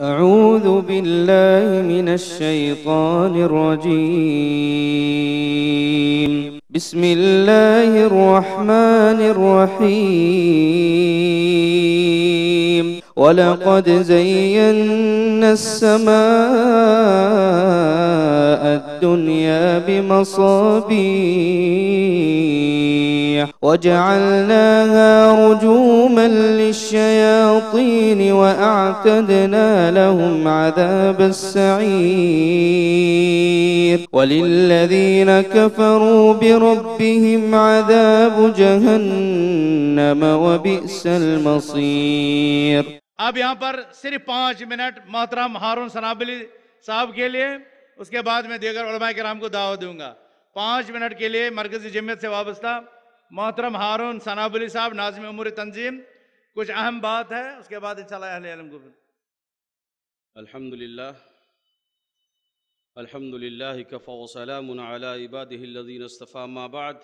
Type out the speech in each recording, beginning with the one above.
أعوذ بالله من الشيطان الرجيم بسم الله الرحمن الرحيم ولقد زينا السماء الدنيا بمصابيح وجعلناها رجوما للشياطين وأعتدنا لهم عذاب السعير وللذين كفروا بربهم عذاب جهنم وبئس المصير اب یہاں پر صرف پانچ منٹ محترم ہارون سنابلی صاحب کے لیے اس کے بعد میں دیگر علماء کرام کو دعوت دوں گا پانچ منٹ کے لیے مرکزی جمعیت سے وابستہ محترم صاحب मोहतरम हारून सनाबली साहब नाजम उमर तंजीम कुछ अहम बात है उसके बाद इन अलहमदिल्ला الحمد لله كفى وسلام على عباده الذين اصطفى ما بعد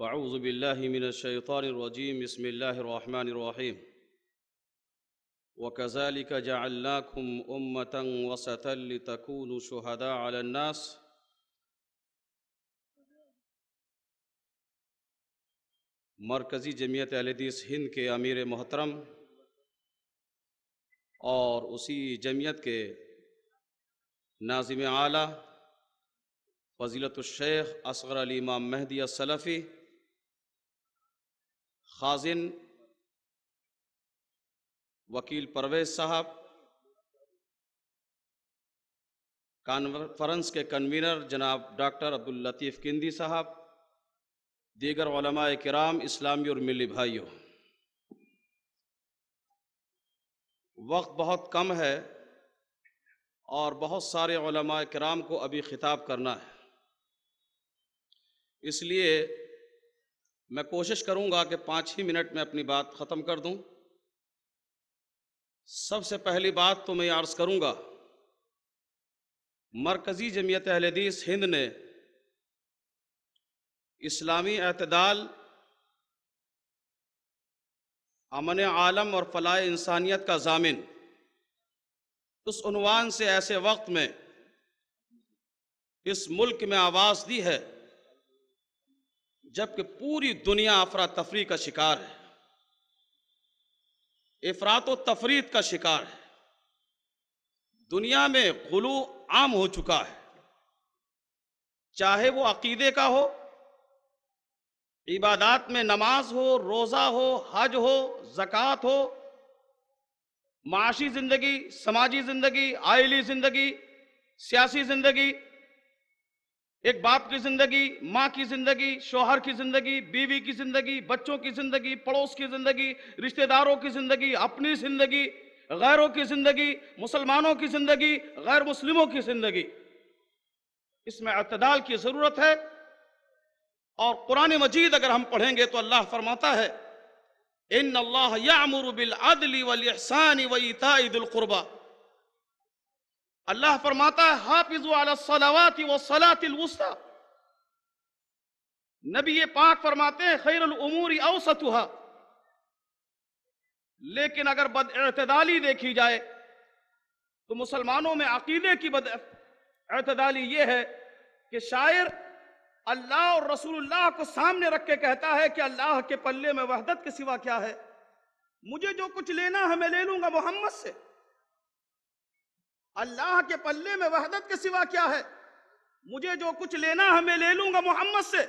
واعوذ بالله من الشيطان الرجيم بسم الله الرحمن الرحيم وكذلك جعلناكم امه وسطا لتكونوا شهداء على الناس मरकज़ी जमीयत अहलदीस हिंद के अमीर मोहतरम और उसी जमीयत के नाजिम आला फजीलत शेख असगर अली इमाम महदी सलफ़ी खाजिन वकील परवेज साहब कॉन्फ्रेंस के कन्वीनर जनाब डॉक्टर अब्दुल लतीफ़ किंदी साहब दीगर कराम इस्लामी और मिली भाइयों वक्त बहुत कम है और बहुत सारे कराम को अभी ख़िताब करना है इसलिए मैं कोशिश करूंगा कि पाँच ही मिनट में अपनी बात ख़त्म कर दूं। सबसे पहली बात तो मैं अर्ज़ करूंगा मरकज़ी जमीयत अहलदीस हिंद ने इस्लामी अतदाल अमन आलम और फलाह इंसानियत का जामिन उस उनवान से ऐसे वक्त में इस मुल्क में आवाज़ दी है जबकि पूरी दुनिया अफरा तफरी का शिकार है अफरात तफरीत का शिकार है दुनिया में गुलू आम हो चुका है चाहे वो अकीदे का हो इबादत में नमाज हो रोज़ा हो हज हो ज़क़़त हो माशी ज़िंदगी समाजी ज़िंदगी आयली ज़िंदगी सियासी ज़िंदगी एक बाप की ज़िंदगी माँ की ज़िंदगी शोहर की ज़िंदगी बीवी की ज़िंदगी बच्चों की ज़िंदगी पड़ोस की ज़िंदगी रिश्तेदारों की ज़िंदगी अपनी ज़िंदगी गैरों की ज़िंदगी मुसलमानों की ज़िंदगी गैर मुस्लिमों की ज़िंदगी इसमें अतदाल की ज़रूरत है और कुरान मजीद अगर हम पढ़ेंगे तो अल्लाह फरमाता है इन अल्लाह यामुर बिल अदली वलसान वईताईदुल्कुरबा अल्लाह फरमाता है हाफिज सलावात व सलातिलवस्ता नबी ये पाक फरमाते हैं खैरमूरी औसतुहा लेकिन अगर बदतदाली देखी जाए तो मुसलमानों में अकीदे की बद अतदाली ये है कि शायर अल्लाह और रसूलुल्लाह को सामने रख के कहता है कि अल्लाह के पल्ले में वहदत के सिवा क्या है मुझे जो कुछ लेना है मैं ले लूंगा मोहम्मद से अल्लाह के पल्ले में वहदत के सिवा क्या है मुझे जो कुछ लेना है मैं ले लूंगा मोहम्मद से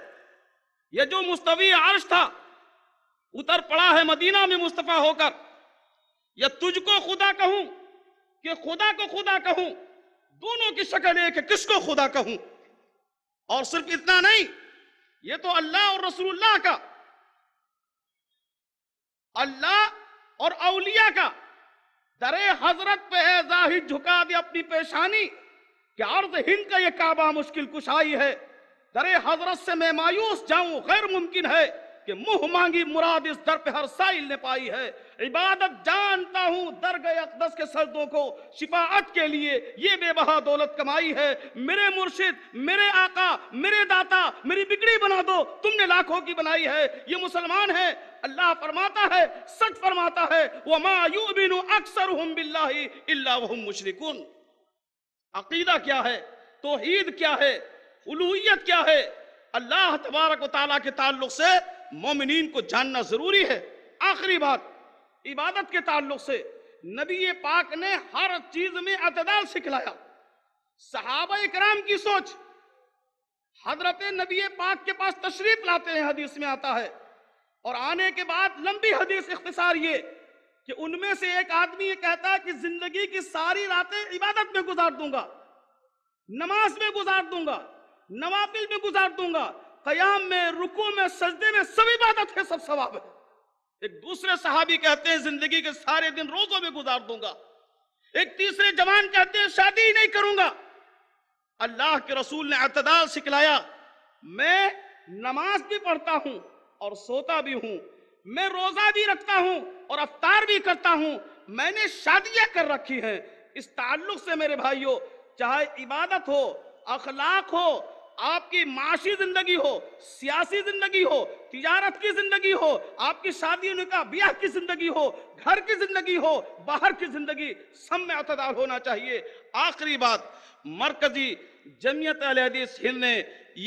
यह जो मुस्तवी आर्श था उतर पड़ा है मदीना में मुस्तफ़ा होकर यह तुझको खुदा कहूं कि खुदा को खुदा कहूं दोनों की शक्ल एक किसको खुदा कहूं और सिर्फ इतना नहीं ये तो अल्लाह और रसूलुल्लाह का अल्लाह और अलिया का दरे हजरत पे है जाहिर झुका दे अपनी पेशानी कि अर्ज हिंद का ये काबा मुश्किल कुशाई है दरे हजरत से मैं मायूस जाऊं गैर मुमकिन है कि मुंह मांगी मुराद इस दर पे हर साइल ने पाई है इबादत जानता हूँ दरग अकदस के सर्दों को शिफात के लिए ये बेबहा दौलत कमाई है मेरे मुर्शिद मेरे आका मेरे दाता मेरी बिगड़ी बना दो तुमने लाखों की बनाई है ये मुसलमान है अल्लाह फरमाता है सच फरमाता है वह बिन अक्सर हम बिल्ला मुशरकुन अकीदा क्या है तोहीद क्या है उलूत क्या है अल्लाह तबारक वाली के ताल्लुक से मोमिन को जानना जरूरी है आखिरी बात इबादत के ताल्लुक से नबी पाक ने हर चीज में अतदाल सिखलाया सहाबा कराम की सोच हजरत नबी पाक के पास तशरीफ लाते हैं हदीस में आता है और आने के बाद लंबी हदीस इख्तसार ये कि उनमें से एक आदमी ये कहता है कि जिंदगी की सारी रातें इबादत में गुजार दूंगा नमाज में गुजार दूंगा नवाफिल में गुजार दूंगा कयाम में रुकू में सजदे में सब इबादत है सब सवाब है एक दूसरे सहाबी कहते हैं जिंदगी के सारे दिन रोजों में गुजार दूंगा एक तीसरे जवान कहते हैं शादी ही नहीं करूंगा अल्लाह के रसूल ने अतदाल सिखलाया मैं नमाज भी पढ़ता हूं और सोता भी हूं मैं रोजा भी रखता हूं और अवतार भी करता हूं मैंने शादियां कर रखी हैं इस ताल्लुक से मेरे भाइयों चाहे इबादत हो अखलाक हो आपकी माशी जिंदगी हो सियासी जिंदगी हो तिजारत की जिंदगी हो आपकी शादी का ब्याह की जिंदगी हो घर की जिंदगी हो बाहर की जिंदगी सब में अतदार होना चाहिए आखिरी बात मरकजी जमियत हिंद ने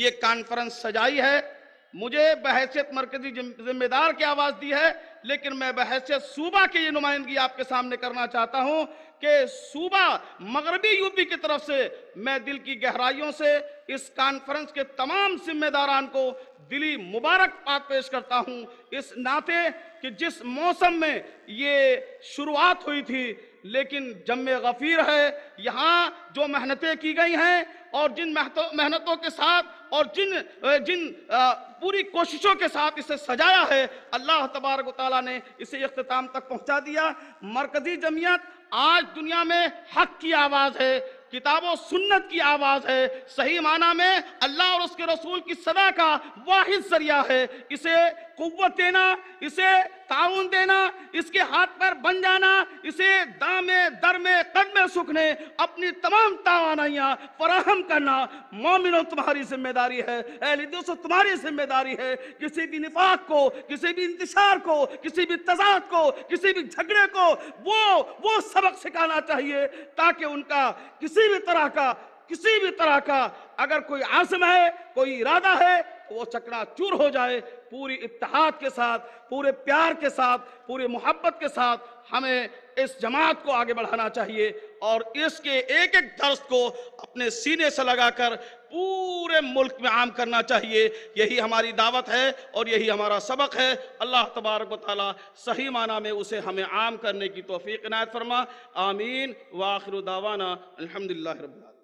ये कॉन्फ्रेंस सजाई है मुझे बहसियत मरकजी जिम्मेदार की आवाज़ दी है लेकिन मैं बहसियत सूबा की ये नुमाइंदगी आपके सामने करना चाहता हूं कि सूबा मगरबी यूपी की तरफ से मैं दिल की गहराइयों से इस कॉन्फ्रेंस के तमाम जिम्मेदारान को दिली मुबारकबाद पेश करता हूं इस नाते कि जिस मौसम में ये शुरुआत हुई थी लेकिन जम गफ़ीर है यहाँ जो मेहनतें की गई हैं और जिन मेहनतों के साथ और जिन जिन पूरी कोशिशों के साथ इसे सजाया है अल्लाह तबारक ताली ने इसे अख्ताम तक पहुँचा दिया मरकज़ी जमीयत आज दुनिया में हक की आवाज़ है किताब सुन्नत की आवाज है सही माना में अल्लाह और उसके रसूल की सदा का वाहिद जरिया है इसे कुत देना इसे ताउन देना इसके हाथ पर बन जाना इसे दामे दर में कदमे सुखने अपनी तमाम तावानाइया फराहम करना मोमिनों तुम्हारी जिम्मेदारी है दोस्तों तुम्हारी जिम्मेदारी है किसी भी निफाक को किसी भी इंतशार को किसी भी तजाद को किसी भी झगड़े को वो वो सबक सिखाना चाहिए ताकि उनका किसी भी तरह का किसी भी तरह का अगर कोई आजम है कोई इरादा है वो चूर हो जाए पूरी इतिहाद के साथ पूरे प्यार के साथ पूरे मोहब्बत के साथ हमें इस जमात को आगे बढ़ाना चाहिए और इसके एक एक दर्श को अपने सीने से लगाकर पूरे मुल्क में आम करना चाहिए यही हमारी दावत है और यही हमारा सबक है अल्लाह तबारक ताली सही माना में उसे हमें आम करने की तोफ़ी इनायत फरमा आमीन वाखिर दावाना अलहमदिल्ला